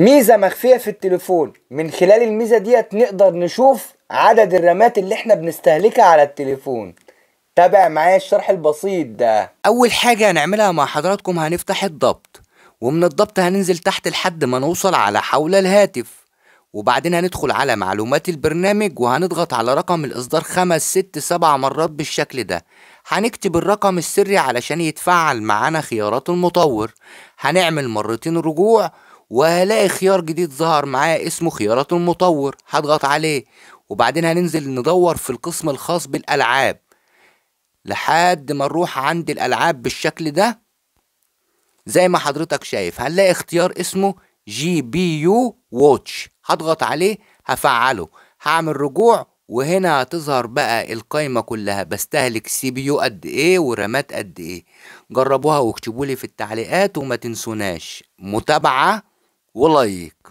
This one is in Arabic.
ميزه مخفيه في التليفون من خلال الميزه ديت نقدر نشوف عدد الرامات اللي احنا بنستهلكها على التليفون تابع معايا الشرح البسيط ده اول حاجه هنعملها مع حضراتكم هنفتح الضبط ومن الضبط هننزل تحت لحد ما نوصل على حول الهاتف وبعدين هندخل على معلومات البرنامج وهنضغط على رقم الإصدار خمس ست سبع مرات بالشكل ده هنكتب الرقم السري علشان يتفعل معانا خيارات المطور هنعمل مرتين رجوع وهلاقي خيار جديد ظهر معاه اسمه خيارات المطور هضغط عليه وبعدين هننزل ندور في القسم الخاص بالألعاب لحد ما نروح عند الألعاب بالشكل ده زي ما حضرتك شايف هنلاقي اختيار اسمه جي بي يو واتش هضغط عليه هفعله هعمل رجوع وهنا هتظهر بقى القايمة كلها بستهلك سي بي يو قد ايه ورامات قد ايه جربوها واكتبولي في التعليقات وما تنسوناش متابعة ولايك